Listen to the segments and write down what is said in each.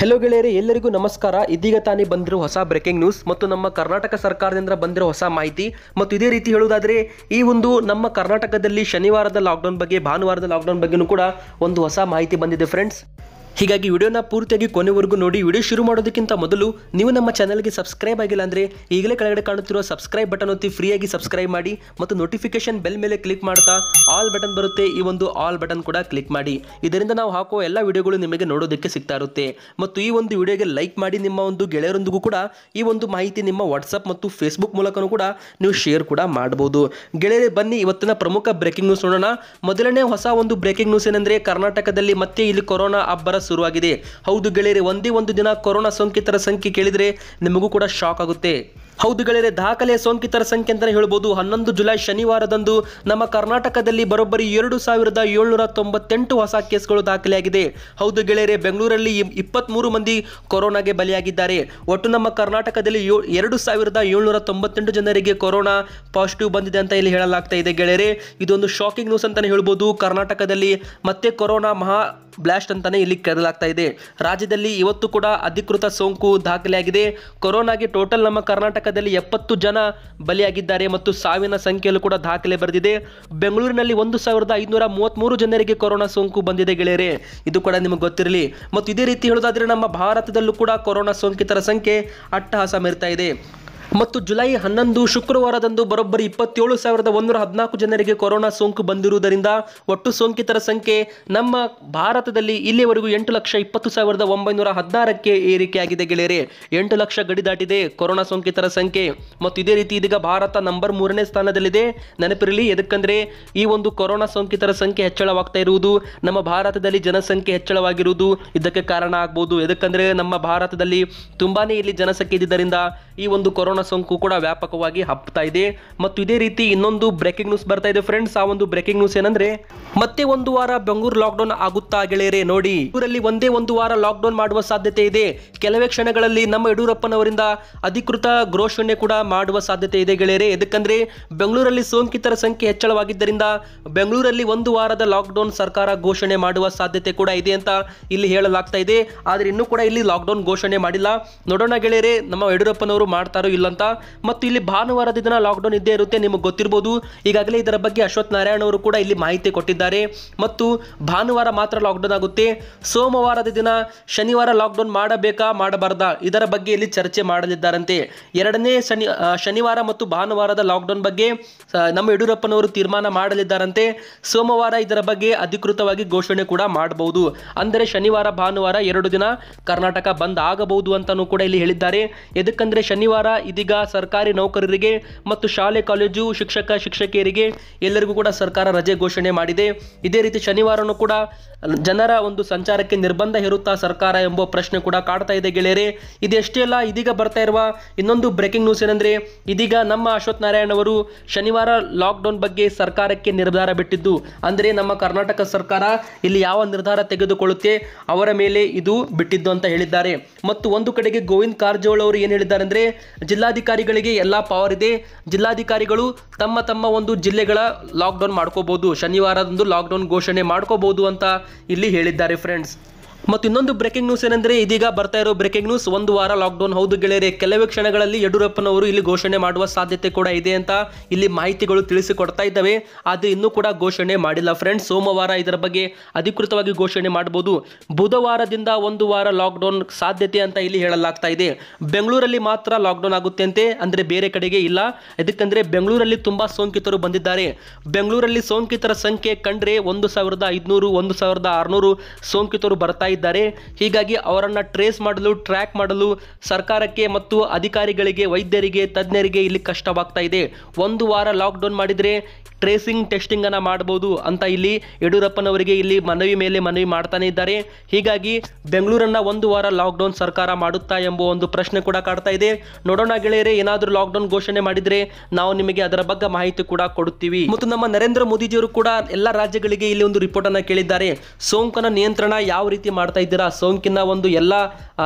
hello ಗೆಳೆಯರಿ ಎಲ್ಲರಿಗೂ ನಮಸ್ಕಾರ ಇದೀಗ ತಾನೇ ಬಂದಿರೋ ಹೊಸ ಬ್ರೇಕಿಂಗ್ ನ್ಯೂಸ್ ಮತ್ತು ನಮ್ಮ ಕರ್ನಾಟಕ ಸರ್ಕಾರದಿಂದ ಬಂದಿರೋ ಹೊಸ ಮಾಹಿತಿ ಮತ್ತು ಇದೇ ರೀತಿ ಹೇಳುವುದಾದರೆ ಈ ಒಂದು ನಮ್ಮ ಕರ್ನಾಟಕದಲ್ಲಿ ಶನಿವಾರದ ಲಾಕ್ಡೌನ್ ಬಗ್ಗೆ ಭಾನುವಾರದ ಲಾಕ್ಡೌನ್ ಬಗ್ಗೆಯೂ ಕೂಡ ಒಂದು ಹೊಸ ಮಾಹಿತಿ ಬಂದಿದೆ ಫ್ರೆಂಡ್ಸ್ ಹೀಗಾಗಿ ವಿಡಿಯೋನ ಪೂರ್ತಿಯಾಗಿ ಕೊನೆವರೆಗೂ ನೋಡಿ ವಿಡಿಯೋ ಶುರು ಮಾಡೋದಕ್ಕಿಂತ ಮೊದಲು ನೀವು ನಮ್ಮ ಚಾನಲ್ಗೆ ಸಬ್ಸ್ಕ್ರೈಬ್ ಆಗಿಲ್ಲ ಅಂದರೆ ಈಗಲೇ ಕೆಳಗಡೆ ಕಾಣುತ್ತಿರುವ ಸಬ್ಸ್ಕ್ರೈಬ್ ಬಟನ್ ಒತ್ತಿ ಫ್ರೀಯಾಗಿ ಸಬ್ಸ್ಕ್ರೈಬ್ ಮಾಡಿ ಮತ್ತು ನೋಟಿಫಿಕೇಶನ್ ಬೆಲ್ ಮೇಲೆ ಕ್ಲಿಕ್ ಮಾಡ್ತಾ ಆಲ್ ಬಟನ್ ಬರುತ್ತೆ ಈ ಒಂದು ಆಲ್ ಬಟನ್ ಕೂಡ ಕ್ಲಿಕ್ ಮಾಡಿ ಇದರಿಂದ ನಾವು ಹಾಕುವ ಎಲ್ಲ ವಿಡಿಯೋಗಳು ನಿಮಗೆ ನೋಡೋದಕ್ಕೆ ಸಿಗ್ತಾ ಇರುತ್ತೆ ಮತ್ತು ಈ ಒಂದು ವಿಡಿಯೋಗೆ ಲೈಕ್ ಮಾಡಿ ನಿಮ್ಮ ಒಂದು ಗೆಳೆಯರೊಂದಿಗೂ ಕೂಡ ಈ ಒಂದು ಮಾಹಿತಿ ನಿಮ್ಮ ವಾಟ್ಸಪ್ ಮತ್ತು ಫೇಸ್ಬುಕ್ ಮೂಲಕನೂ ಕೂಡ ನೀವು ಶೇರ್ ಕೂಡ ಮಾಡಬಹುದು ಗೆಳೆಯರೇ ಬನ್ನಿ ಇವತ್ತಿನ ಪ್ರಮುಖ ಬ್ರೇಕಿಂಗ್ ನ್ಯೂಸ್ ನೋಡೋಣ ಮೊದಲನೇ ಹೊಸ ಒಂದು ಬ್ರೇಕಿಂಗ್ ನ್ಯೂಸ್ ಏನಂದರೆ ಕರ್ನಾಟಕದಲ್ಲಿ ಮತ್ತೆ ಇಲ್ಲಿ ಕೊರೋನಾ ಅಬ್ಬರ ಶುರುವಾಗಿದೆ ಹೌದು ಗೆಳೆಯರೆ ಒಂದೇ ಒಂದು ದಿನ ಕೊರೋನಾ ಸೋಂಕಿತರ ಸಂಖ್ಯೆ ಕೇಳಿದರೆ ನಿಮಗೂ ಕೂಡ ಶಾಕ್ ಆಗುತ್ತೆ ಹೌದು ಗೆಳೆಯರೆ ದಾಖಲೆ ಸೋಂಕಿತರ ಸಂಖ್ಯೆ ಅಂತಲೇ ಹೇಳ್ಬೋದು ಹನ್ನೊಂದು ಜುಲೈ ಶನಿವಾರದಂದು ನಮ್ಮ ಕರ್ನಾಟಕದಲ್ಲಿ ಬರೋಬ್ಬರಿ ಎರಡು ಸಾವಿರದ ಏಳ್ನೂರ ತೊಂಬತ್ತೆಂಟು ಹೊಸ ಕೇಸ್ಗಳು ದಾಖಲೆಯಾಗಿದೆ ಹೌದು ಗೆಳೆಯರೆ ಬೆಂಗಳೂರಲ್ಲಿ ಇಪ್ಪತ್ತ್ಮೂರು ಮಂದಿ ಕೊರೋನಾಗೆ ಬಲಿಯಾಗಿದ್ದಾರೆ ಒಟ್ಟು ನಮ್ಮ ಕರ್ನಾಟಕದಲ್ಲಿ ಎರಡು ಸಾವಿರದ ಏಳ್ನೂರ ತೊಂಬತ್ತೆಂಟು ಜನರಿಗೆ ಕೊರೋನಾ ಪಾಸಿಟಿವ್ ಬಂದಿದೆ ಅಂತ ಇಲ್ಲಿ ಹೇಳಲಾಗ್ತಾ ಇದೆ ಗೆಳೆಯರೆ ಇದೊಂದು ಶಾಕಿಂಗ್ ನ್ಯೂಸ್ ಅಂತಲೇ ಹೇಳ್ಬೋದು ಕರ್ನಾಟಕದಲ್ಲಿ ಮತ್ತೆ ಕೊರೋನಾ ಮಹಾ ಬ್ಲಾಸ್ಟ್ ಅಂತಾನೆ ಇಲ್ಲಿ ಕರೆಯಲಾಗ್ತಾ ಇದೆ ರಾಜ್ಯದಲ್ಲಿ ಇವತ್ತು ಕೂಡ ಅಧಿಕೃತ ಸೋಂಕು ದಾಖಲೆಯಾಗಿದೆ ಕೊರೋನಾಗೆ ಟೋಟಲ್ ನಮ್ಮ ಕರ್ನಾಟಕ ಕರ್ನಾಟಕದಲ್ಲಿ ಎಪ್ಪತ್ತು ಜನ ಬಲಿಯಾಗಿದ್ದಾರೆ ಮತ್ತು ಸಾವಿನ ಸಂಖ್ಯೆಯಲ್ಲೂ ಕೂಡ ದಾಖಲೆ ಬರೆದಿದೆ ಬೆಂಗಳೂರಿನಲ್ಲಿ ಒಂದು ಸಾವಿರದ ಐದುನೂರ ಮೂರು ಜನರಿಗೆ ಕೊರೋನಾ ಸೋಂಕು ಬಂದಿದೆ ಗೆಳೆಯರೇ ಇದು ಕೂಡ ನಿಮಗೆ ಗೊತ್ತಿರಲಿ ಮತ್ತು ಇದೇ ರೀತಿ ಹೇಳೋದಾದರೆ ನಮ್ಮ ಭಾರತದಲ್ಲೂ ಕೂಡ ಕೊರೋನಾ ಸೋಂಕಿತರ ಸಂಖ್ಯೆ ಅಟ್ಟಹಾಸ ಮೇರ್ತಾ ಇದೆ ಮತ್ತು ಜುಲೈ ಹನ್ನೊಂದು ಶುಕ್ರವಾರದಂದು ಬರೋಬ್ಬರಿ ಇಪ್ಪತ್ತೇಳು ಸಾವಿರದ ಒಂದೂರ ಹದಿನಾಲ್ಕು ಜನರಿಗೆ ಕೊರೋನಾ ಸೋಂಕು ಬಂದಿರುವುದರಿಂದ ಒಟ್ಟು ಸೋಂಕಿತರ ಸಂಖ್ಯೆ ನಮ್ಮ ಭಾರತದಲ್ಲಿ ಇಲ್ಲಿಯವರೆಗೂ ಎಂಟು ಲಕ್ಷ ಇಪ್ಪತ್ತು ಸಾವಿರದ ಒಂಬೈನೂರ ಹದಿನಾರಕ್ಕೆ ಏರಿಕೆಯಾಗಿದೆ ಗೆಳೆಯರೆ ಎಂಟು ಲಕ್ಷ ಗಡಿ ದಾಟಿದೆ ಕೊರೋನಾ ಸೋಂಕಿತರ ಸಂಖ್ಯೆ ಮತ್ತು ಇದೇ ರೀತಿ ಇದೀಗ ಭಾರತ ನಂಬರ್ ಮೂರನೇ ಸ್ಥಾನದಲ್ಲಿದೆ ನೆನಪಿರಲಿ ಎದಕ್ಕಂದ್ರೆ ಈ ಒಂದು ಕೊರೋನಾ ಸೋಂಕಿತರ ಸಂಖ್ಯೆ ಹೆಚ್ಚಳವಾಗ್ತಾ ಇರುವುದು ನಮ್ಮ ಭಾರತದಲ್ಲಿ ಜನಸಂಖ್ಯೆ ಹೆಚ್ಚಳವಾಗಿರುವುದು ಇದಕ್ಕೆ ಕಾರಣ ಆಗ್ಬೋದು ಎದಕ್ಕಂದ್ರೆ ನಮ್ಮ ಭಾರತದಲ್ಲಿ ತುಂಬಾನೇ ಇಲ್ಲಿ ಜನಸಂಖ್ಯೆ ಇದ್ದರಿಂದ ಈ ಒಂದು ಕೊರೋನಾ ಕೊರೋನಾ ಸೋಂಕು ಕೂಡ ವ್ಯಾಪಕವಾಗಿ ಹಬ್ಬತಾ ಇದೆ ಮತ್ತು ಇದೇ ರೀತಿ ಇನ್ನೊಂದು ಬ್ರೇಕಿಂಗ್ ನ್ಯೂಸ್ ಬರ್ತಾ ಇದೆ ಫ್ರೆಂಡ್ಸ್ ಆ ಒಂದು ಬ್ರೇಕಿಂಗ್ ನ್ಯೂಸ್ ಏನಂದ್ರೆ ಮತ್ತೆ ಒಂದು ವಾರ ಬೆಂಗಳೂರು ಲಾಕ್ಡೌನ್ ಆಗುತ್ತಾ ಗೆಳೆಯರೆ ನೋಡಿ ಊರಲ್ಲಿ ಒಂದೇ ಒಂದು ವಾರ ಲಾಕ್ಡೌನ್ ಮಾಡುವ ಸಾಧ್ಯತೆ ಇದೆ ಕೆಲವೇ ಕ್ಷಣಗಳಲ್ಲಿ ನಮ್ಮ ಯಡಿಯೂರಪ್ಪನವರಿಂದ ಅಧಿಕೃತ ಘೋಷಣೆ ಕೂಡ ಮಾಡುವ ಸಾಧ್ಯತೆ ಇದೆ ಗೆಳೆಯರೆ ಯಾಕಂದ್ರೆ ಬೆಂಗಳೂರಲ್ಲಿ ಸೋಂಕಿತರ ಸಂಖ್ಯೆ ಹೆಚ್ಚಳವಾಗಿದ್ದರಿಂದ ಬೆಂಗಳೂರಲ್ಲಿ ಒಂದು ವಾರದ ಲಾಕ್ಡೌನ್ ಸರ್ಕಾರ ಘೋಷಣೆ ಮಾಡುವ ಸಾಧ್ಯತೆ ಕೂಡ ಇದೆ ಅಂತ ಇಲ್ಲಿ ಹೇಳಲಾಗ್ತಾ ಇದೆ ಆದ್ರೆ ಇನ್ನೂ ಕೂಡ ಇಲ್ಲಿ ಲಾಕ್ಡೌನ್ ಘೋಷಣೆ ಮಾಡಿಲ್ಲ ನೋಡೋಣ ಗೆಳೆಯರೆ ನಮ್ಮ ಯಡಿಯೂರಪ್ಪನವರು ಮಾಡ್ತಾರೋ ಇಲ್ಲ ಅಂತ ಮತ್ತು ಇಲ್ಲಿ ಭಾನುವಾರದ ದಿನ ಲಾಕ್ಡೌನ್ ಇದ್ದೇ ಇರುತ್ತೆ ನಿಮಗೆ ಗೊತ್ತಿರಬಹುದು ಈಗಾಗಲೇ ಇದರ ಬಗ್ಗೆ ಅಶ್ವಥ್ ನಾರಾಯಣ ಅವರು ಕೂಡ ಇಲ್ಲಿ ಮಾಹಿತಿ ಕೊಟ್ಟಿದ್ದಾರೆ ಮತ್ತು ಭಾನುವಾರ ಮಾತ್ರ ಲಾಕ್ಡೌನ್ ಆಗುತ್ತೆ ಸೋಮವಾರದ ದಿನ ಶನಿವಾರ ಲಾಕ್ಡೌನ್ ಮಾಡಬೇಕಾ ಮಾಡಬಾರ್ದಾ ಇದರ ಬಗ್ಗೆ ಇಲ್ಲಿ ಚರ್ಚೆ ಮಾಡಲಿದ್ದಾರಂತೆ ಎರಡನೇ ಶನಿ ಶನಿವಾರ ಮತ್ತು ಭಾನುವಾರದ ಲಾಕ್ಡೌನ್ ಬಗ್ಗೆ ನಮ್ಮ ಯಡಿಯೂರಪ್ಪನವರು ತೀರ್ಮಾನ ಮಾಡಲಿದ್ದಾರಂತೆ ಸೋಮವಾರ ಇದರ ಬಗ್ಗೆ ಅಧಿಕೃತವಾಗಿ ಘೋಷಣೆ ಕೂಡ ಮಾಡಬಹುದು ಅಂದರೆ ಶನಿವಾರ ಭಾನುವಾರ ಎರಡು ದಿನ ಕರ್ನಾಟಕ ಬಂದ್ ಆಗಬಹುದು ಅಂತಾನೂ ಕೂಡ ಇಲ್ಲಿ ಹೇಳಿದ್ದಾರೆ ಎದಕ್ಕಂದ್ರೆ ಶನಿವಾರ ಇದೀಗ ಸರ್ಕಾರಿ ನೌಕರರಿಗೆ ಮತ್ತು ಶಾಲೆ ಕಾಲೇಜು ಶಿಕ್ಷಕ ಶಿಕ್ಷಕಿಯರಿಗೆ ಎಲ್ಲರಿಗೂ ಕೂಡ ಸರ್ಕಾರ ರಜೆ ಘೋಷಣೆ ಮಾಡಿದೆ ಇದೇ ರೀತಿ ಶನಿವಾರನೂ ಕೂಡ ಜನರ ಒಂದು ಸಂಚಾರಕ್ಕೆ ನಿರ್ಬಂಧ ಹೇರುತ್ತಾ ಸರ್ಕಾರ ಎಂಬ ಪ್ರಶ್ನೆ ಕೂಡ ಕಾಡ್ತಾ ಇದೆ ಗೆಳೆಯರೆ ಇದೆಷ್ಟೇ ಅಲ್ಲ ಇದೀಗ ಬರ್ತಾ ಇರುವ ಇನ್ನೊಂದು ಬ್ರೇಕಿಂಗ್ ನ್ಯೂಸ್ ಏನಂದರೆ ಇದೀಗ ನಮ್ಮ ಅಶ್ವಥ್ ನಾರಾಯಣ್ ಅವರು ಶನಿವಾರ ಲಾಕ್ಡೌನ್ ಬಗ್ಗೆ ಸರ್ಕಾರಕ್ಕೆ ನಿರ್ಧಾರ ಬಿಟ್ಟಿದ್ದು ಅಂದರೆ ನಮ್ಮ ಕರ್ನಾಟಕ ಸರ್ಕಾರ ಇಲ್ಲಿ ಯಾವ ನಿರ್ಧಾರ ತೆಗೆದುಕೊಳ್ಳುತ್ತೆ ಅವರ ಮೇಲೆ ಇದು ಬಿಟ್ಟಿದ್ದು ಅಂತ ಹೇಳಿದ್ದಾರೆ ಮತ್ತು ಒಂದು ಕಡೆಗೆ ಗೋವಿಂದ್ ಕಾರಜೋಳ ಅವರು ಏನು ಹೇಳಿದ್ದಾರೆ ಅಂದರೆ ಜಿಲ್ಲಾ ಜಿಲ್ಲಾಧಿಕಾರಿಗಳಿಗೆ ಎಲ್ಲ ಪವರ್ ಇದೆ ಜಿಲ್ಲಾಧಿಕಾರಿಗಳು ತಮ್ಮ ತಮ್ಮ ಒಂದು ಜಿಲ್ಲೆಗಳ ಲಾಕ್ಡೌನ್ ಮಾಡ್ಕೋಬಹುದು ಶನಿವಾರದಂದು ಲಾಕ್ಡೌನ್ ಘೋಷಣೆ ಮಾಡ್ಕೋಬಹುದು ಅಂತ ಇಲ್ಲಿ ಹೇಳಿದ್ದಾರೆ ಫ್ರೆಂಡ್ಸ್ ಮತ್ತು ಇನ್ನೊಂದು ಬ್ರೇಕಿಂಗ್ ನ್ಯೂಸ್ ಏನಂದ್ರೆ ಇದೀಗ ಬರ್ತಾ ಇರೋ ಬ್ರೇಕಿಂಗ್ ನ್ಯೂಸ್ ಒಂದು ವಾರ ಲಾಕ್ಡೌನ್ ಹೌದು ಗೆಳೆಯರೆ ಕೆಲವೇ ಕ್ಷಣಗಳಲ್ಲಿ ಯಡಿಯೂರಪ್ಪನವರು ಇಲ್ಲಿ ಘೋಷಣೆ ಮಾಡುವ ಸಾಧ್ಯತೆ ಕೂಡ ಇದೆ ಅಂತ ಇಲ್ಲಿ ಮಾಹಿತಿಗಳು ತಿಳಿಸಿಕೊಡ್ತಾ ಇದ್ದಾವೆ ಆದರೆ ಇನ್ನೂ ಕೂಡ ಘೋಷಣೆ ಮಾಡಿಲ್ಲ ಫ್ರೆಂಡ್ಸ್ ಸೋಮವಾರ ಇದರ ಬಗ್ಗೆ ಅಧಿಕೃತವಾಗಿ ಘೋಷಣೆ ಮಾಡಬಹುದು ಬುಧವಾರದಿಂದ ಒಂದು ವಾರ ಲಾಕ್ಡೌನ್ ಸಾಧ್ಯತೆ ಅಂತ ಇಲ್ಲಿ ಹೇಳಲಾಗ್ತಾ ಇದೆ ಬೆಂಗಳೂರಲ್ಲಿ ಮಾತ್ರ ಲಾಕ್ಡೌನ್ ಆಗುತ್ತೆ ಅಂತೆ ಅಂದ್ರೆ ಬೇರೆ ಕಡೆಗೆ ಇಲ್ಲ ಅದಕ್ಕಂದ್ರೆ ಬೆಂಗಳೂರಲ್ಲಿ ತುಂಬಾ ಸೋಂಕಿತರು ಬಂದಿದ್ದಾರೆ ಬೆಂಗಳೂರಲ್ಲಿ ಸೋಂಕಿತರ ಸಂಖ್ಯೆ ಕಂಡ್ರೆ ಒಂದು ಸಾವಿರದ ಐದುನೂರು ಒಂದು ಸಾವಿರದ ಆರುನೂರು ಸೋಂಕಿತರು ಬರ್ತಾ ಇದ್ದಾರೆ ಹೀಗಾಗಿ ಅವರನ್ನು ಟ್ರೇಸ್ ಮಾಡಲು ಟ್ರ್ಯಾಕ್ ಮಾಡಲು ಸರ್ಕಾರಕ್ಕೆ ಮತ್ತು ಅಧಿಕಾರಿಗಳಿಗೆ ವೈದ್ಯರಿಗೆ ತಜ್ಞರಿಗೆ ಇಲ್ಲಿ ಕಷ್ಟವಾಗ್ತಾ ಇದೆ ಒಂದು ವಾರ ಲಾಕ್ಡೌನ್ ಮಾಡಿದರೆ ಟ್ರೇಸಿಂಗ್ ಟೆಸ್ಟಿಂಗ್ ಅನ್ನ ಮಾಡಬಹುದು ಅಂತ ಇಲ್ಲಿ ಯಡಿಯೂರಪ್ಪನವರಿಗೆ ಇಲ್ಲಿ ಮನವಿ ಮೇಲೆ ಮನವಿ ಮಾಡ್ತಾನೆ ಇದ್ದಾರೆ ಹೀಗಾಗಿ ಬೆಂಗಳೂರನ್ನ ಒಂದು ವಾರ ಲಾಕ್ಡೌನ್ ಸರ್ಕಾರ ಮಾಡುತ್ತಾ ಎಂಬ ಒಂದು ಪ್ರಶ್ನೆ ಕೂಡ ಕಾಡ್ತಾ ಇದೆ ನೋಡೋಣ ಗೆಳೆಯರೆ ಏನಾದರೂ ಲಾಕ್ಡೌನ್ ಘೋಷಣೆ ಮಾಡಿದ್ರೆ ನಾವು ನಿಮಗೆ ಅದರ ಬಗ್ಗೆ ಮಾಹಿತಿ ಕೂಡ ಕೊಡುತ್ತೀವಿ ಮತ್ತು ನಮ್ಮ ನರೇಂದ್ರ ಮೋದಿಜಿಯವರು ಕೂಡ ಎಲ್ಲ ರಾಜ್ಯಗಳಿಗೆ ಇಲ್ಲಿ ಒಂದು ರಿಪೋರ್ಟ್ ಅನ್ನ ಕೇಳಿದ್ದಾರೆ ಸೋಂಕನ ನಿಯಂತ್ರಣ ಯಾವ ರೀತಿ ಮಾಡ್ತಾ ಇದ್ದೀರಾ ಸೋಂಕಿನ ಒಂದು ಎಲ್ಲ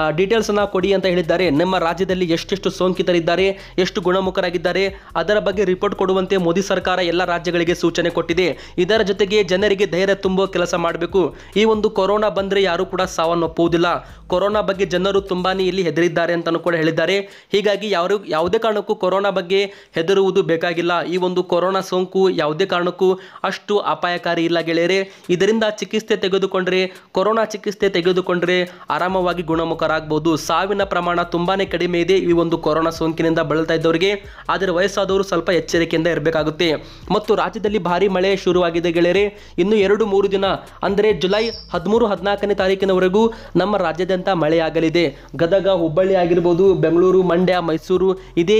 ಅನ್ನ ಕೊಡಿ ಅಂತ ಹೇಳಿದ್ದಾರೆ ನಮ್ಮ ರಾಜ್ಯದಲ್ಲಿ ಎಷ್ಟೆಷ್ಟು ಸೋಂಕಿತರಿದ್ದಾರೆ ಎಷ್ಟು ಗುಣಮುಖರಾಗಿದ್ದಾರೆ ಅದರ ಬಗ್ಗೆ ರಿಪೋರ್ಟ್ ಕೊಡುವಂತೆ ಮೋದಿ ಸರ್ಕಾರ ಎಲ್ಲ ರಾಜ್ಯ ರಾಜ್ಯಗಳಿಗೆ ಸೂಚನೆ ಕೊಟ್ಟಿದೆ ಇದರ ಜೊತೆಗೆ ಜನರಿಗೆ ಧೈರ್ಯ ತುಂಬುವ ಕೆಲಸ ಮಾಡಬೇಕು ಈ ಒಂದು ಕೊರೋನಾ ಬಂದರೆ ಯಾರೂ ಕೂಡ ಸಾವನ್ನಪ್ಪುವುದಿಲ್ಲ ಕೊರೋನಾ ಬಗ್ಗೆ ಜನರು ತುಂಬಾ ಇಲ್ಲಿ ಹೆದರಿದ್ದಾರೆ ಅಂತಲೂ ಕೂಡ ಹೇಳಿದ್ದಾರೆ ಹೀಗಾಗಿ ಯಾರು ಯಾವುದೇ ಕಾರಣಕ್ಕೂ ಕೊರೋನಾ ಬಗ್ಗೆ ಹೆದರುವುದು ಬೇಕಾಗಿಲ್ಲ ಈ ಒಂದು ಕೊರೋನಾ ಸೋಂಕು ಯಾವುದೇ ಕಾರಣಕ್ಕೂ ಅಷ್ಟು ಅಪಾಯಕಾರಿ ಇಲ್ಲ ಗೆಳೆಯರೆ ಇದರಿಂದ ಚಿಕಿತ್ಸೆ ತೆಗೆದುಕೊಂಡರೆ ಕೊರೋನಾ ಚಿಕಿತ್ಸೆ ತೆಗೆದುಕೊಂಡರೆ ಆರಾಮವಾಗಿ ಗುಣಮುಖರಾಗಬಹುದು ಸಾವಿನ ಪ್ರಮಾಣ ತುಂಬಾ ಕಡಿಮೆ ಇದೆ ಈ ಒಂದು ಕೊರೋನಾ ಸೋಂಕಿನಿಂದ ಬಳಲ್ತಾ ಇದ್ದವರಿಗೆ ಆದರೆ ವಯಸ್ಸಾದವರು ಸ್ವಲ್ಪ ಎಚ್ಚರಿಕೆಯಿಂದ ಇರಬೇಕಾಗುತ್ತೆ ಮತ್ತು ರಾಜ್ಯದಲ್ಲಿ ಭಾರಿ ಮಳೆ ಶುರುವಾಗಿದೆ ಗೆಳೆಯರೆ ಇನ್ನು ಎರಡು ಮೂರು ದಿನ ಅಂದರೆ ಜುಲೈ ಹದಿಮೂರು ಹದಿನಾಲ್ಕನೇ ತಾರೀಕಿನವರೆಗೂ ನಮ್ಮ ರಾಜ್ಯದ ಮಳೆ ಮಳೆಯಾಗಲಿದೆ ಗದಗ ಹುಬ್ಬಳ್ಳಿ ಆಗಿರ್ಬೋದು ಬೆಂಗಳೂರು ಮಂಡ್ಯ ಮೈಸೂರು ಇದೇ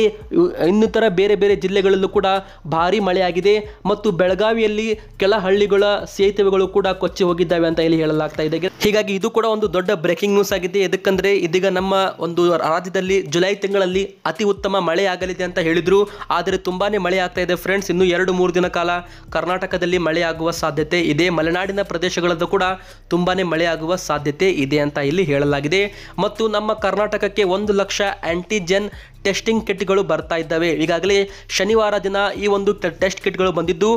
ಇನ್ನಿತರ ಬೇರೆ ಬೇರೆ ಜಿಲ್ಲೆಗಳಲ್ಲೂ ಕೂಡ ಭಾರಿ ಮಳೆಯಾಗಿದೆ ಮತ್ತು ಬೆಳಗಾವಿಯಲ್ಲಿ ಕೆಲ ಹಳ್ಳಿಗಳ ಸೇತುವೆಗಳು ಕೂಡ ಕೊಚ್ಚಿ ಹೋಗಿದ್ದಾವೆ ಅಂತ ಇಲ್ಲಿ ಹೇಳಲಾಗ್ತಾ ಇದೆ ಹೀಗಾಗಿ ಇದು ಕೂಡ ಒಂದು ದೊಡ್ಡ ಬ್ರೇಕಿಂಗ್ ನ್ಯೂಸ್ ಆಗಿದೆ ಎದಕ್ಕಂದ್ರೆ ಇದೀಗ ನಮ್ಮ ಒಂದು ರಾಜ್ಯದಲ್ಲಿ ಜುಲೈ ತಿಂಗಳಲ್ಲಿ ಅತಿ ಉತ್ತಮ ಮಳೆ ಆಗಲಿದೆ ಅಂತ ಹೇಳಿದ್ರು ಆದರೆ ತುಂಬಾನೇ ಮಳೆ ಆಗ್ತಾ ಇದೆ ಫ್ರೆಂಡ್ಸ್ ಇನ್ನು ಎರಡು ಮೂರು ದಿನ ಕಾಲ ಕರ್ನಾಟಕದಲ್ಲಿ ಮಳೆ ಆಗುವ ಸಾಧ್ಯತೆ ಇದೆ ಮಲೆನಾಡಿನ ಪ್ರದೇಶಗಳಲ್ಲೂ ಕೂಡ ತುಂಬಾನೇ ಮಳೆಯಾಗುವ ಸಾಧ್ಯತೆ ಇದೆ ಅಂತ ಇಲ್ಲಿ ಹೇಳಲಾಗಿದೆ ಮಾಡಲಾಗಿದೆ ಮತ್ತು ನಮ್ಮ ಕರ್ನಾಟಕಕ್ಕೆ ಒಂದು ಲಕ್ಷ ಆ್ಯಂಟಿಜೆನ್ ಟೆಸ್ಟಿಂಗ್ ಕಿಟ್ಗಳು ಬರ್ತಾ ಇದ್ದಾವೆ ಈಗಾಗಲೇ ಶನಿವಾರ ದಿನ ಈ ಒಂದು ಟೆಸ್ಟ್ ಕಿಟ್ಗಳು ಬಂದಿದ್ದು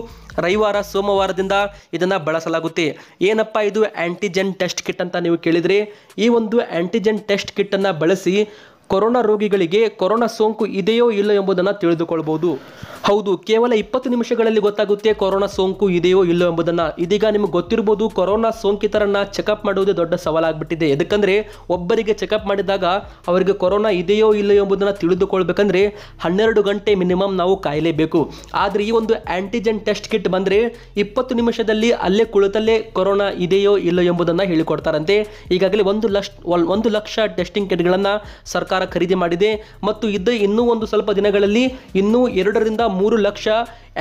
ರವಿವಾರ ಸೋಮವಾರದಿಂದ ಇದನ್ನು ಬಳಸಲಾಗುತ್ತೆ ಏನಪ್ಪ ಇದು ಆ್ಯಂಟಿಜೆನ್ ಟೆಸ್ಟ್ ಕಿಟ್ ಅಂತ ನೀವು ಕೇಳಿದರೆ ಈ ಒಂದು ಆ್ಯಂಟಿಜೆನ್ ಟೆಸ್ಟ್ ಕಿಟ್ಟನ್ನು ಬಳಸಿ ಕೊರೋನಾ ರೋಗಿಗಳಿಗೆ ಕೊರೋನಾ ಸೋಂಕು ಇದೆಯೋ ಇಲ್ಲ ಎಂಬುದನ್ನು ತಿಳಿದುಕೊಳ್ಬೋದು ಹೌದು ಕೇವಲ ಇಪ್ಪತ್ತು ನಿಮಿಷಗಳಲ್ಲಿ ಗೊತ್ತಾಗುತ್ತೆ ಕೊರೋನಾ ಸೋಂಕು ಇದೆಯೋ ಇಲ್ಲೋ ಎಂಬುದನ್ನು ಇದೀಗ ನಿಮಗೆ ಗೊತ್ತಿರ್ಬೋದು ಕೊರೋನಾ ಸೋಂಕಿತರನ್ನು ಚೆಕಪ್ ಮಾಡುವುದೇ ದೊಡ್ಡ ಸವಾಲಾಗಿಬಿಟ್ಟಿದೆ ಯಾಕಂದರೆ ಒಬ್ಬರಿಗೆ ಚೆಕಪ್ ಮಾಡಿದಾಗ ಅವರಿಗೆ ಕೊರೋನಾ ಇದೆಯೋ ಇಲ್ಲೋ ಎಂಬುದನ್ನು ತಿಳಿದುಕೊಳ್ಬೇಕಂದ್ರೆ ಹನ್ನೆರಡು ಗಂಟೆ ಮಿನಿಮಮ್ ನಾವು ಕಾಯಲೇಬೇಕು ಆದರೆ ಈ ಒಂದು ಆ್ಯಂಟಿಜೆನ್ ಟೆಸ್ಟ್ ಕಿಟ್ ಬಂದರೆ ಇಪ್ಪತ್ತು ನಿಮಿಷದಲ್ಲಿ ಅಲ್ಲೇ ಕುಳಿತಲ್ಲೇ ಕೊರೋನಾ ಇದೆಯೋ ಇಲ್ಲೋ ಎಂಬುದನ್ನು ಹೇಳಿಕೊಡ್ತಾರಂತೆ ಈಗಾಗಲೇ ಒಂದು ಲಕ್ಷ ಒಂದು ಲಕ್ಷ ಟೆಸ್ಟಿಂಗ್ ಕಿಟ್ಗಳನ್ನು ಸರ್ಕಾರ ಖರೀದಿ ಮಾಡಿದೆ ಮತ್ತು ಇದ್ದ ಇನ್ನೂ ಒಂದು ಸ್ವಲ್ಪ ದಿನಗಳಲ್ಲಿ ಇನ್ನೂ ಎರಡರಿಂದ ಮೂರು ಲಕ್ಷ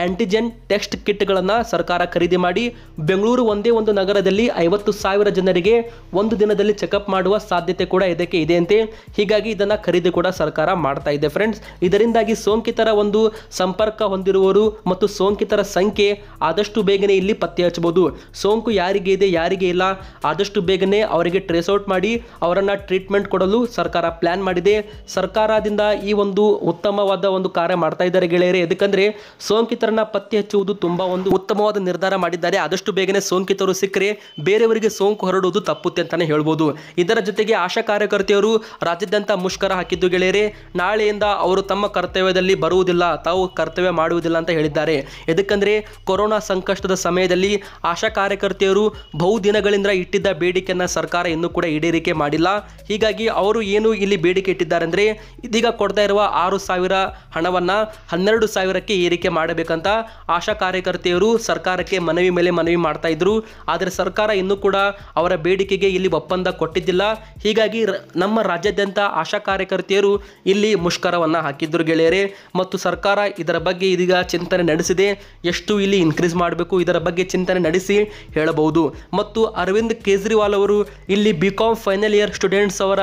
ಆಂಟಿಜೆನ್ ಟೆಸ್ಟ್ ಕಿಟ್ಗಳನ್ನು ಸರ್ಕಾರ ಖರೀದಿ ಮಾಡಿ ಬೆಂಗಳೂರು ಒಂದೇ ಒಂದು ನಗರದಲ್ಲಿ ಐವತ್ತು ಸಾವಿರ ಜನರಿಗೆ ಒಂದು ದಿನದಲ್ಲಿ ಚೆಕಪ್ ಮಾಡುವ ಸಾಧ್ಯತೆ ಕೂಡ ಇದಕ್ಕೆ ಇದೆ ಅಂತೆ ಹೀಗಾಗಿ ಇದನ್ನು ಖರೀದಿ ಕೂಡ ಸರ್ಕಾರ ಮಾಡ್ತಾ ಇದೆ ಫ್ರೆಂಡ್ಸ್ ಇದರಿಂದಾಗಿ ಸೋಂಕಿತರ ಒಂದು ಸಂಪರ್ಕ ಹೊಂದಿರುವವರು ಮತ್ತು ಸೋಂಕಿತರ ಸಂಖ್ಯೆ ಆದಷ್ಟು ಬೇಗನೆ ಇಲ್ಲಿ ಪತ್ತೆ ಹಚ್ಚಬಹುದು ಸೋಂಕು ಯಾರಿಗೆ ಇದೆ ಯಾರಿಗೆ ಇಲ್ಲ ಆದಷ್ಟು ಬೇಗನೆ ಅವರಿಗೆ ಟ್ರೇಸ್ ಔಟ್ ಮಾಡಿ ಅವರನ್ನು ಟ್ರೀಟ್ಮೆಂಟ್ ಕೊಡಲು ಸರ್ಕಾರ ಪ್ಲ್ಯಾನ್ ಮಾಡಿದೆ ಸರ್ಕಾರದಿಂದ ಈ ಒಂದು ಉತ್ತಮವಾದ ಒಂದು ಕಾರ್ಯ ಮಾಡ್ತಾ ಇದ್ದಾರೆ ಗೆಳೆಯರೇ ಯಾಕಂದರೆ ಸೋಂಕಿತ ಸೋಂಕಿತರನ್ನ ಪತ್ತೆ ಹಚ್ಚುವುದು ತುಂಬಾ ಒಂದು ಉತ್ತಮವಾದ ನಿರ್ಧಾರ ಮಾಡಿದ್ದಾರೆ ಆದಷ್ಟು ಬೇಗನೆ ಸೋಂಕಿತರು ಸಿಕ್ಕರೆ ಬೇರೆಯವರಿಗೆ ಸೋಂಕು ಹರಡುವುದು ತಪ್ಪುತ್ತೆ ಅಂತಾನೆ ಹೇಳ್ಬೋದು ಇದರ ಜೊತೆಗೆ ಆಶಾ ಕಾರ್ಯಕರ್ತೆಯರು ರಾಜ್ಯಾದ್ಯಂತ ಮುಷ್ಕರ ಹಾಕಿದ್ದು ಗೆಳೆಯರೆ ನಾಳೆಯಿಂದ ಅವರು ತಮ್ಮ ಕರ್ತವ್ಯದಲ್ಲಿ ಬರುವುದಿಲ್ಲ ತಾವು ಕರ್ತವ್ಯ ಮಾಡುವುದಿಲ್ಲ ಅಂತ ಹೇಳಿದ್ದಾರೆ ಎದಕ್ಕಂದ್ರೆ ಕೊರೋನಾ ಸಂಕಷ್ಟದ ಸಮಯದಲ್ಲಿ ಆಶಾ ಕಾರ್ಯಕರ್ತೆಯರು ಬಹುದಿನಗಳಿಂದ ಇಟ್ಟಿದ್ದ ಬೇಡಿಕೆಯನ್ನು ಸರ್ಕಾರ ಇನ್ನೂ ಕೂಡ ಈಡೇರಿಕೆ ಮಾಡಿಲ್ಲ ಹೀಗಾಗಿ ಅವರು ಏನು ಇಲ್ಲಿ ಬೇಡಿಕೆ ಇಟ್ಟಿದ್ದಾರೆ ಅಂದ್ರೆ ಇದೀಗ ಕೊಡ್ತಾ ಇರುವ ಆರು ಸಾವಿರ ಹಣವನ್ನ ಹನ್ನೆರಡು ಸಾವಿರಕ್ಕೆ ಏರಿಕೆ ಮಾಡಬೇಕು ಮಾಡಬೇಕಂತ ಆಶಾ ಕಾರ್ಯಕರ್ತೆಯರು ಸರ್ಕಾರಕ್ಕೆ ಮನವಿ ಮೇಲೆ ಮನವಿ ಮಾಡ್ತಾ ಇದ್ರು ಆದರೆ ಸರ್ಕಾರ ಇನ್ನೂ ಕೂಡ ಅವರ ಬೇಡಿಕೆಗೆ ಇಲ್ಲಿ ಒಪ್ಪಂದ ಕೊಟ್ಟಿದ್ದಿಲ್ಲ ಹೀಗಾಗಿ ನಮ್ಮ ರಾಜ್ಯಾದ್ಯಂತ ಆಶಾ ಕಾರ್ಯಕರ್ತೆಯರು ಇಲ್ಲಿ ಮುಷ್ಕರವನ್ನು ಹಾಕಿದ್ರು ಗೆಳೆಯರೆ ಮತ್ತು ಸರ್ಕಾರ ಇದರ ಬಗ್ಗೆ ಇದೀಗ ಚಿಂತನೆ ನಡೆಸಿದೆ ಎಷ್ಟು ಇಲ್ಲಿ ಇನ್ಕ್ರೀಸ್ ಮಾಡಬೇಕು ಇದರ ಬಗ್ಗೆ ಚಿಂತನೆ ನಡೆಸಿ ಹೇಳಬಹುದು ಮತ್ತು ಅರವಿಂದ್ ಕೇಜ್ರಿವಾಲ್ ಅವರು ಇಲ್ಲಿ ಬಿ ಫೈನಲ್ ಇಯರ್ ಸ್ಟೂಡೆಂಟ್ಸ್ ಅವರ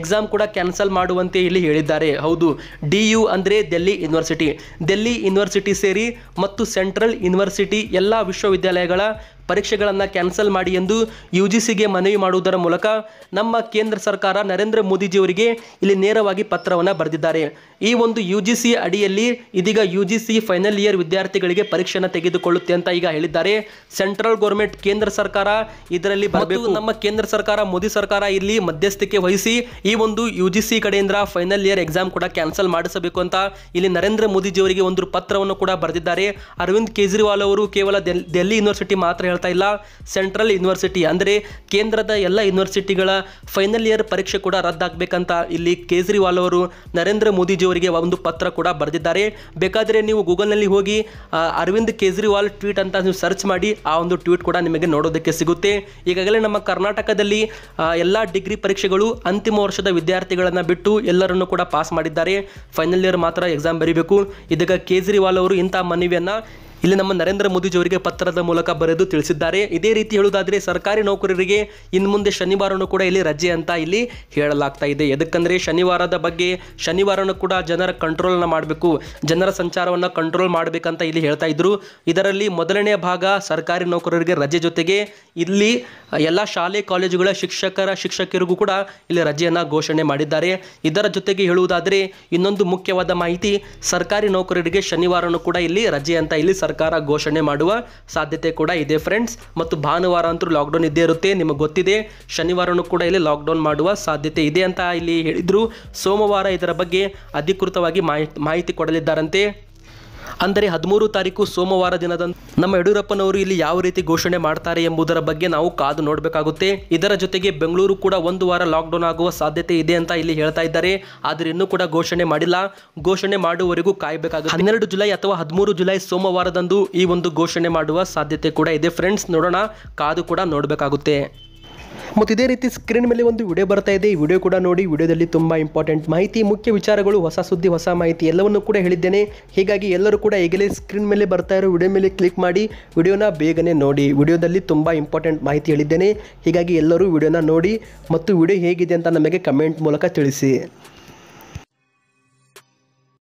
ಎಕ್ಸಾಮ್ ಕೂಡ ಕ್ಯಾನ್ಸಲ್ ಮಾಡುವಂತೆ ಇಲ್ಲಿ ಹೇಳಿದ್ದಾರೆ ಹೌದು ಡಿ ಯು ಅಂದರೆ ದೆಲ್ಲಿ ಯೂನಿವರ್ಸಿಟಿ ದೆಲ್ಲಿ ಯೂನಿವರ್ಸಿಟಿ ಸೇರಿ ಮತ್ತು ಸೆಂಟ್ರಲ್ ಯೂನಿವರ್ಸಿಟಿ ಎಲ್ಲ ವಿಶ್ವವಿದ್ಯಾಲಯಗಳ ಪರೀಕ್ಷೆಗಳನ್ನು ಕ್ಯಾನ್ಸಲ್ ಮಾಡಿ ಎಂದು ಯು ಜಿ ಮನವಿ ಮಾಡುವುದರ ಮೂಲಕ ನಮ್ಮ ಕೇಂದ್ರ ಸರ್ಕಾರ ನರೇಂದ್ರ ಮೋದಿಜಿಯವರಿಗೆ ಇಲ್ಲಿ ನೇರವಾಗಿ ಪತ್ರವನ್ನು ಬರೆದಿದ್ದಾರೆ ಈ ಒಂದು ಯು ಜಿ ಸಿ ಅಡಿಯಲ್ಲಿ ಇದೀಗ U G C final year ವಿದ್ಯಾರ್ಥಿಗಳಿಗೆ ಪರೀಕ್ಷೆಯನ್ನು ತೆಗೆದುಕೊಳ್ಳುತ್ತೆ ಅಂತ ಈಗ ಹೇಳಿದ್ದಾರೆ ಸೆಂಟ್ರಲ್ ಗೌರ್ಮೆಂಟ್ ಕೇಂದ್ರ ಸರ್ಕಾರ ಇದರಲ್ಲಿ ಬರಬೇಕು ನಮ್ಮ ಕೇಂದ್ರ ಸರ್ಕಾರ ಮೋದಿ ಸರ್ಕಾರ ಇಲ್ಲಿ ಮಧ್ಯಸ್ಥಿಕೆ ವಹಿಸಿ ಈ ಒಂದು ಯು ಜಿ ಸಿ ಕಡೆಯಿಂದ ಫೈನಲ್ ಇಯರ್ ಎಕ್ಸಾಮ್ ಕೂಡ ಕ್ಯಾನ್ಸಲ್ ಮಾಡಿಸಬೇಕು ಅಂತ ಇಲ್ಲಿ ನರೇಂದ್ರ ಮೋದಿಜಿಯವರಿಗೆ ಒಂದು ಪತ್ರವನ್ನು ಕೂಡ ಬರೆದಿದ್ದಾರೆ ಅರವಿಂದ್ ಕೇಜ್ರಿವಾಲ್ ಅವರು ಕೇವಲ ದೆಹಲಿ ಯೂನಿವರ್ಸಿಟಿ ಮಾತ್ರ ಹೇಳ್ತಾ ಇಲ್ಲ ಸೆಂಟ್ರಲ್ ಯೂನಿವರ್ಸಿಟಿ ಅಂದರೆ ಕೇಂದ್ರದ ಎಲ್ಲ ಯೂನಿವರ್ಸಿಟಿಗಳ ಫೈನಲ್ ಇಯರ್ ಪರೀಕ್ಷೆ ಕೂಡ ರದ್ದಾಗಬೇಕಂತ ಇಲ್ಲಿ ಕೇಜ್ರಿವಾಲ್ ಅವರು ನರೇಂದ್ರ ಮೋದಿಜಿಯವರಿಗೆ ಒಂದು ಪತ್ರ ಕೂಡ ಬರೆದಿದ್ದಾರೆ ಬೇಕಾದರೆ ನೀವು ಗೂಗಲ್ನಲ್ಲಿ ಹೋಗಿ ಅರವಿಂದ್ ಕೇಜ್ರಿವಾಲ್ ಟ್ವೀಟ್ ಅಂತ ನೀವು ಸರ್ಚ್ ಮಾಡಿ ಆ ಒಂದು ಟ್ವೀಟ್ ಕೂಡ ನಿಮಗೆ ನೋಡೋದಕ್ಕೆ ಸಿಗುತ್ತೆ ಈಗಾಗಲೇ ನಮ್ಮ ಕರ್ನಾಟಕದಲ್ಲಿ ಎಲ್ಲ ಡಿಗ್ರಿ ಪರೀಕ್ಷೆಗಳು ಅಂತಿಮ ವರ್ಷದ ವಿದ್ಯಾರ್ಥಿಗಳನ್ನು ಬಿಟ್ಟು ಎಲ್ಲರನ್ನು ಕೂಡ ಪಾಸ್ ಮಾಡಿದ್ದಾರೆ ಫೈನಲ್ ಇಯರ್ ಮಾತ್ರ ಎಕ್ಸಾಮ್ ಬರೀಬೇಕು ಇದೀಗ ಕೇಜ್ರಿವಾಲ್ ಅವರು ಇಂಥ ಮನವಿಯನ್ನು ಇಲ್ಲಿ ನಮ್ಮ ನರೇಂದ್ರ ಮೋದಿಜಿಯವರಿಗೆ ಪತ್ರದ ಮೂಲಕ ಬರೆದು ತಿಳಿಸಿದ್ದಾರೆ ಇದೇ ರೀತಿ ಹೇಳುವುದಾದರೆ ಸರ್ಕಾರಿ ನೌಕರರಿಗೆ ಇನ್ನು ಮುಂದೆ ಶನಿವಾರನೂ ಕೂಡ ಇಲ್ಲಿ ರಜೆ ಅಂತ ಇಲ್ಲಿ ಹೇಳಲಾಗ್ತಾ ಇದೆ ಎದಕ್ಕಂದರೆ ಶನಿವಾರದ ಬಗ್ಗೆ ಶನಿವಾರನೂ ಕೂಡ ಜನರ ಕಂಟ್ರೋಲ್ನ ಮಾಡಬೇಕು ಜನರ ಸಂಚಾರವನ್ನು ಕಂಟ್ರೋಲ್ ಮಾಡಬೇಕಂತ ಇಲ್ಲಿ ಹೇಳ್ತಾ ಇದ್ರು ಇದರಲ್ಲಿ ಮೊದಲನೇ ಭಾಗ ಸರ್ಕಾರಿ ನೌಕರರಿಗೆ ರಜೆ ಜೊತೆಗೆ ಇಲ್ಲಿ ಎಲ್ಲ ಶಾಲೆ ಕಾಲೇಜುಗಳ ಶಿಕ್ಷಕರ ಶಿಕ್ಷಕರಿಗೂ ಕೂಡ ಇಲ್ಲಿ ರಜೆಯನ್ನು ಘೋಷಣೆ ಮಾಡಿದ್ದಾರೆ ಇದರ ಜೊತೆಗೆ ಹೇಳುವುದಾದರೆ ಇನ್ನೊಂದು ಮುಖ್ಯವಾದ ಮಾಹಿತಿ ಸರ್ಕಾರಿ ನೌಕರರಿಗೆ ಶನಿವಾರನೂ ಕೂಡ ಇಲ್ಲಿ ರಜೆ ಅಂತ ಇಲ್ಲಿ ಸರ್ ಸರ್ಕಾರ ಘೋಷಣೆ ಮಾಡುವ ಸಾಧ್ಯತೆ ಕೂಡ ಇದೆ ಫ್ರೆಂಡ್ಸ್ ಮತ್ತು ಭಾನುವಾರ ಅಂತೂ ಲಾಕ್ಡೌನ್ ಇದ್ದೇ ಇರುತ್ತೆ ನಿಮಗೆ ಗೊತ್ತಿದೆ ಶನಿವಾರನೂ ಕೂಡ ಇಲ್ಲಿ ಲಾಕ್ಡೌನ್ ಮಾಡುವ ಸಾಧ್ಯತೆ ಇದೆ ಅಂತ ಇಲ್ಲಿ ಹೇಳಿದರು ಸೋಮವಾರ ಇದರ ಬಗ್ಗೆ ಅಧಿಕೃತವಾಗಿ ಮಾಹಿತಿ ಕೊಡಲಿದ್ದಾರಂತೆ ಅಂದರೆ ಹದಿಮೂರು ತಾರೀಕು ಸೋಮವಾರ ದಿನದಂದು ನಮ್ಮ ಯಡಿಯೂರಪ್ಪನವರು ಇಲ್ಲಿ ಯಾವ ರೀತಿ ಘೋಷಣೆ ಮಾಡ್ತಾರೆ ಎಂಬುದರ ಬಗ್ಗೆ ನಾವು ಕಾದು ನೋಡಬೇಕಾಗುತ್ತೆ ಇದರ ಜೊತೆಗೆ ಬೆಂಗಳೂರು ಕೂಡ ಒಂದು ವಾರ ಲಾಕ್ಡೌನ್ ಆಗುವ ಸಾಧ್ಯತೆ ಇದೆ ಅಂತ ಇಲ್ಲಿ ಹೇಳ್ತಾ ಇದ್ದಾರೆ ಆದರೆ ಇನ್ನೂ ಕೂಡ ಘೋಷಣೆ ಮಾಡಿಲ್ಲ ಘೋಷಣೆ ಮಾಡುವವರೆಗೂ ಕಾಯಬೇಕಾಗುತ್ತೆ ಹನ್ನೆರಡು ಜುಲೈ ಅಥವಾ ಹದಿಮೂರು ಜುಲೈ ಸೋಮವಾರದಂದು ಈ ಒಂದು ಘೋಷಣೆ ಮಾಡುವ ಸಾಧ್ಯತೆ ಕೂಡ ಇದೆ ಫ್ರೆಂಡ್ಸ್ ನೋಡೋಣ ಕಾದು ಕೂಡ ನೋಡಬೇಕಾಗುತ್ತೆ ಮತ್ತು ಇದೇ ರೀತಿ ಸ್ಕ್ರೀನ್ ಮೇಲೆ ಒಂದು ವಿಡಿಯೋ ಬರ್ತಾ ಇದೆ ಈ ವಿಡಿಯೋ ಕೂಡ ನೋಡಿ ವಿಡಿಯೋದಲ್ಲಿ ತುಂಬ ಇಂಪಾರ್ಟೆಂಟ್ ಮಾಹಿತಿ ಮುಖ್ಯ ವಿಚಾರಗಳು ಹೊಸ ಸುದ್ದಿ ಹೊಸ ಮಾಹಿತಿ ಎಲ್ಲವನ್ನು ಕೂಡ ಹೇಳಿದ್ದೇನೆ ಹೀಗಾಗಿ ಎಲ್ಲರೂ ಕೂಡ ಈಗಲೇ ಸ್ಕ್ರೀನ್ ಮೇಲೆ ಬರ್ತಾ ಇರೋ ವಿಡಿಯೋ ಮೇಲೆ ಕ್ಲಿಕ್ ಮಾಡಿ ವಿಡಿಯೋನ ಬೇಗನೆ ನೋಡಿ ವಿಡಿಯೋದಲ್ಲಿ ತುಂಬ ಇಂಪಾರ್ಟೆಂಟ್ ಮಾಹಿತಿ ಹೇಳಿದ್ದೇನೆ ಹೀಗಾಗಿ ಎಲ್ಲರೂ ವಿಡಿಯೋನ ನೋಡಿ ಮತ್ತು ವಿಡಿಯೋ ಹೇಗಿದೆ ಅಂತ ನಮಗೆ ಕಮೆಂಟ್ ಮೂಲಕ ತಿಳಿಸಿ